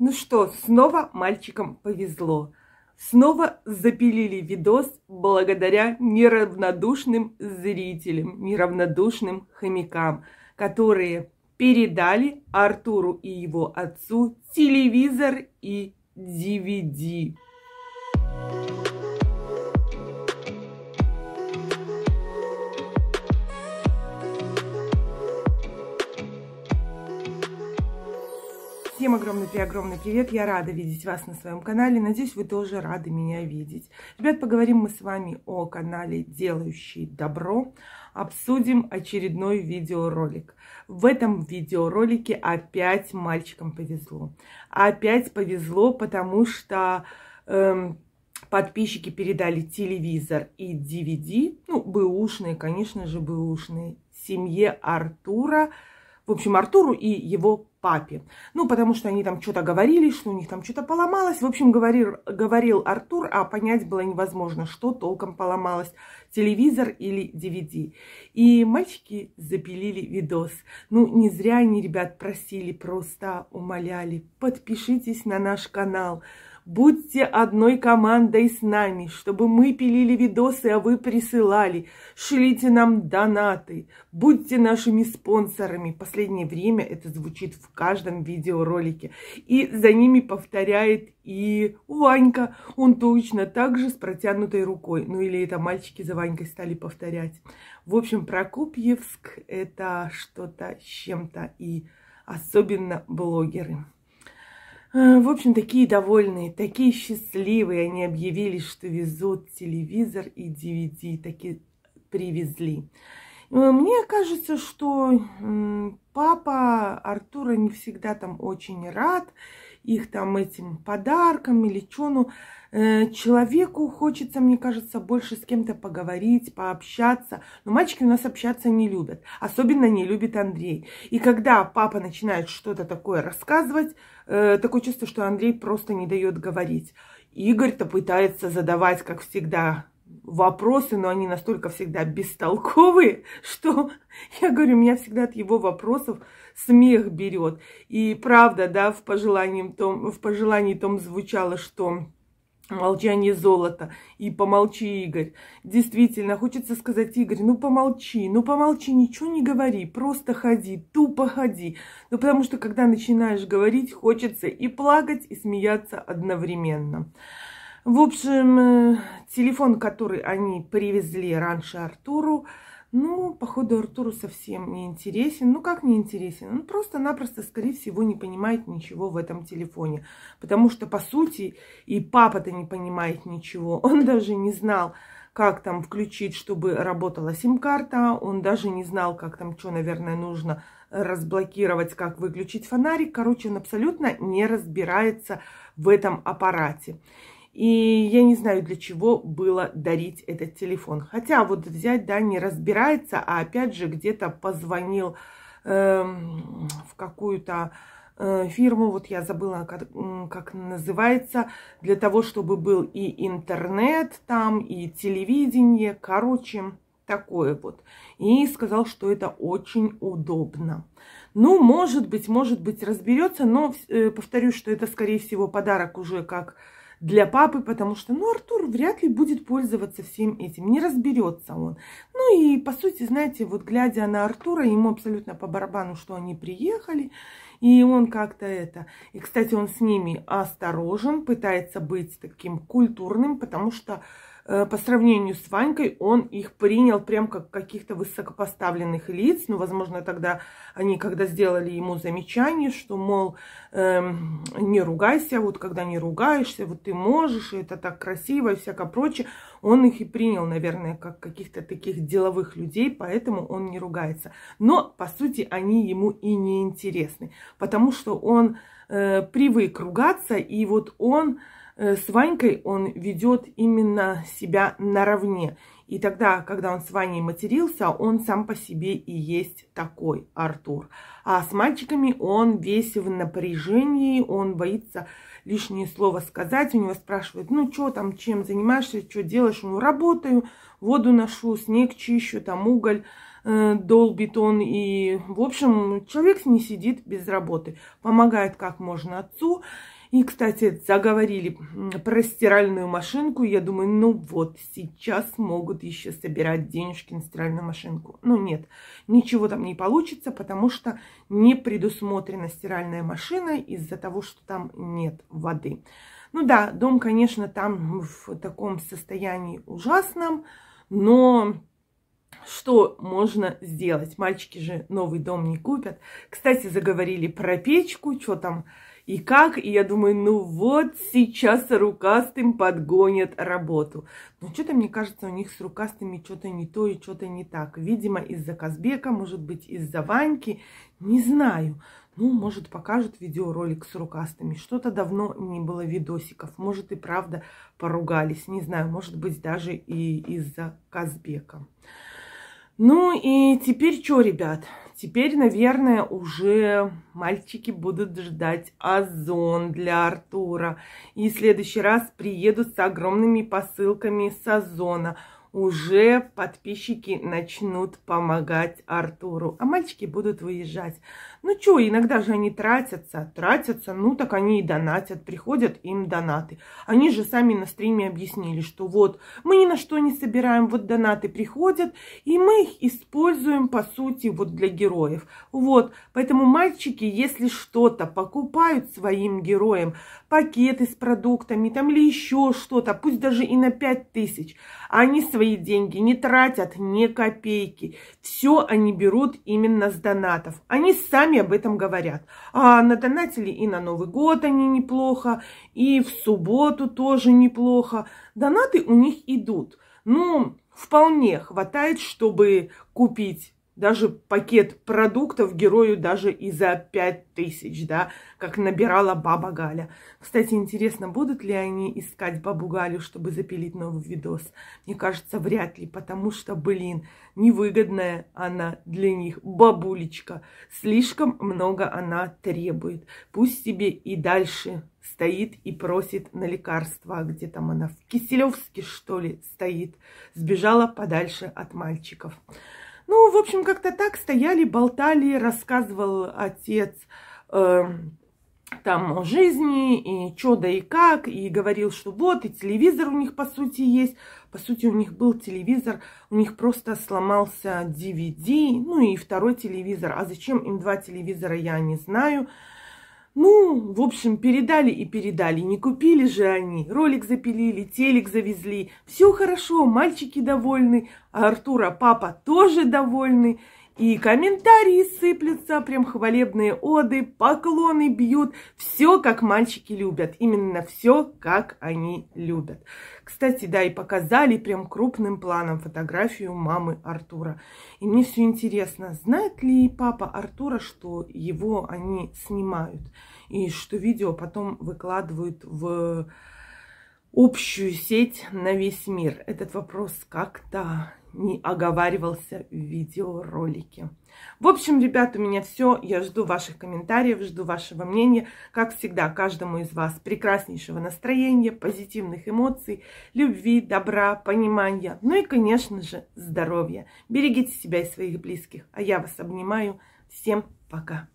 Ну что, снова мальчикам повезло. Снова запилили видос благодаря неравнодушным зрителям, неравнодушным хомякам, которые передали Артуру и его отцу телевизор и DVD. Всем огромный-преогромный привет! Я рада видеть вас на своем канале. Надеюсь, вы тоже рады меня видеть. Ребят, поговорим мы с вами о канале «Делающий добро». Обсудим очередной видеоролик. В этом видеоролике опять мальчикам повезло. Опять повезло, потому что... Эм, подписчики передали телевизор и DVD, ну, бэушные, конечно же, бэушные, семье Артура – в общем, Артуру и его папе. Ну, потому что они там что-то говорили, что у них там что-то поломалось. В общем, говорил, говорил Артур, а понять было невозможно, что толком поломалось, телевизор или DVD. И мальчики запилили видос. Ну, не зря они ребят просили, просто умоляли, подпишитесь на наш канал. Будьте одной командой с нами, чтобы мы пилили видосы, а вы присылали. Шлите нам донаты. Будьте нашими спонсорами. Последнее время это звучит в каждом видеоролике. И за ними повторяет и Ванька. Он точно так же с протянутой рукой. Ну или это мальчики за Ванькой стали повторять. В общем, Прокопьевск это что-то с чем-то. И особенно блогеры. Э, в общем, такие довольные, такие счастливые. Они объявили, что везут телевизор и DVD. Такие привезли. Э, мне кажется, что папа Артура не всегда там очень рад их там этим подарком или что, ну, э, человеку хочется, мне кажется, больше с кем-то поговорить, пообщаться. Но мальчики у нас общаться не любят, особенно не любит Андрей. И когда папа начинает что-то такое рассказывать, э, такое чувство, что Андрей просто не дает говорить. Игорь-то пытается задавать, как всегда, вопросы, но они настолько всегда бестолковые, что, я говорю, меня всегда от его вопросов смех берет. И правда, да, в пожелании том, в пожелании том звучало, что молчание золото. и помолчи, Игорь. Действительно, хочется сказать, Игорь, ну помолчи, ну помолчи, ничего не говори, просто ходи, тупо ходи. Ну потому что, когда начинаешь говорить, хочется и плакать, и смеяться одновременно. В общем, э, телефон, который они привезли раньше Артуру, ну, походу, Артуру совсем не интересен. Ну, как не интересен? Он просто-напросто, скорее всего, не понимает ничего в этом телефоне. Потому что, по сути, и папа-то не понимает ничего. Он даже не знал, как там включить, чтобы работала сим-карта. Он даже не знал, как там что, наверное, нужно разблокировать, как выключить фонарик. Короче, он абсолютно не разбирается в этом аппарате. И я не знаю, для чего было дарить этот телефон. Хотя вот взять, да, не разбирается, а опять же где-то позвонил э, в какую-то э, фирму, вот я забыла, как, как называется, для того, чтобы был и интернет там, и телевидение, короче, такое вот. И сказал, что это очень удобно. Ну, может быть, может быть, разберется, но э, повторюсь, что это, скорее всего, подарок уже как для папы, потому что, ну, Артур вряд ли будет пользоваться всем этим, не разберется он. Ну и, по сути, знаете, вот глядя на Артура, ему абсолютно по барабану, что они приехали, и он как-то это... И, кстати, он с ними осторожен, пытается быть таким культурным, потому что Э, по сравнению с Ванькой он их принял прям как каких-то высокопоставленных лиц. Ну, возможно, тогда они, когда сделали ему замечание, что, мол, эм, не ругайся, вот когда не ругаешься, вот ты можешь, и это так красиво и всякое прочее, он их и принял, наверное, как каких-то таких деловых людей, поэтому он не ругается. Но, по сути, они ему и не интересны, потому что он э, привык ругаться, и вот он... Э, с Ванькой он ведет именно себя наравне. И тогда, когда он с Ваней матерился, он сам по себе и есть такой Артур. А с мальчиками он весь в напряжении, он боится лишнее слово сказать. У него спрашивают, ну что там, чем занимаешься, что делаешь? Ну работаю, воду ношу, снег чищу, там уголь э, долбит он. И, в общем, человек не сидит без работы. Помогает как можно отцу. И, кстати, заговорили про стиральную машинку. Я думаю, ну вот, сейчас могут еще собирать денежки на стиральную машинку. Но ну нет, ничего там не получится, потому что не предусмотрена стиральная машина из-за того, что там нет воды. Ну да, дом, конечно, там в таком состоянии ужасном, но что можно сделать. Мальчики же новый дом не купят. Кстати, заговорили про печку, что там и как. И я думаю, ну вот сейчас рукастым подгонят работу. Но что-то, мне кажется, у них с рукастыми что-то не то и что-то не так. Видимо, из-за Казбека, может быть, из-за Ваньки, не знаю. Ну, может, покажут видеоролик с рукастыми. Что-то давно не было видосиков. Может, и правда поругались. Не знаю, может быть, даже и из-за Казбека. Ну и теперь что, ребят? Теперь, наверное, уже мальчики будут ждать озон для Артура. И в следующий раз приедут с огромными посылками с озона – уже подписчики начнут помогать Артуру, а мальчики будут выезжать. Ну что, иногда же они тратятся, тратятся, ну так они и донатят, приходят им донаты. Они же сами на стриме объяснили, что вот мы ни на что не собираем, вот донаты приходят, и мы их используем, по сути, вот для героев. Вот, поэтому мальчики, если что-то покупают своим героям, пакеты с продуктами там или еще что-то, пусть даже и на 5000, они свои свои деньги, не тратят ни копейки. Все они берут именно с донатов. Они сами об этом говорят. А на донатили и на Новый год они неплохо, и в субботу тоже неплохо. Донаты у них идут. Ну, вполне хватает, чтобы купить даже пакет продуктов герою даже и за 5000, да, как набирала Баба Галя. Кстати, интересно, будут ли они искать Бабу Галю, чтобы запилить новый видос? Мне кажется, вряд ли, потому что, блин, невыгодная она для них, бабулечка. Слишком много она требует. Пусть себе и дальше стоит и просит на лекарства. А где там она? В Киселевске, что ли, стоит. Сбежала подальше от мальчиков. Ну, в общем, как-то так стояли, болтали, рассказывал отец э, там о жизни, и что да и как, и говорил, что вот, и телевизор у них по сути есть. По сути, у них был телевизор, у них просто сломался DVD, ну и второй телевизор. А зачем им два телевизора, я не знаю. Ну, в общем, передали и передали. Не купили же они. Ролик запилили, телек завезли. Все хорошо, мальчики довольны. А Артура папа тоже довольны. И комментарии сыплются, прям хвалебные оды, поклоны бьют. Все, как мальчики любят. Именно все, как они любят. Кстати, да, и показали прям крупным планом фотографию мамы Артура. И мне все интересно, знает ли папа Артура, что его они снимают, и что видео потом выкладывают в общую сеть на весь мир. Этот вопрос как-то не оговаривался в видеоролике. В общем, ребят, у меня все. Я жду ваших комментариев, жду вашего мнения. Как всегда, каждому из вас прекраснейшего настроения, позитивных эмоций, любви, добра, понимания. Ну и, конечно же, здоровья. Берегите себя и своих близких. А я вас обнимаю. Всем пока.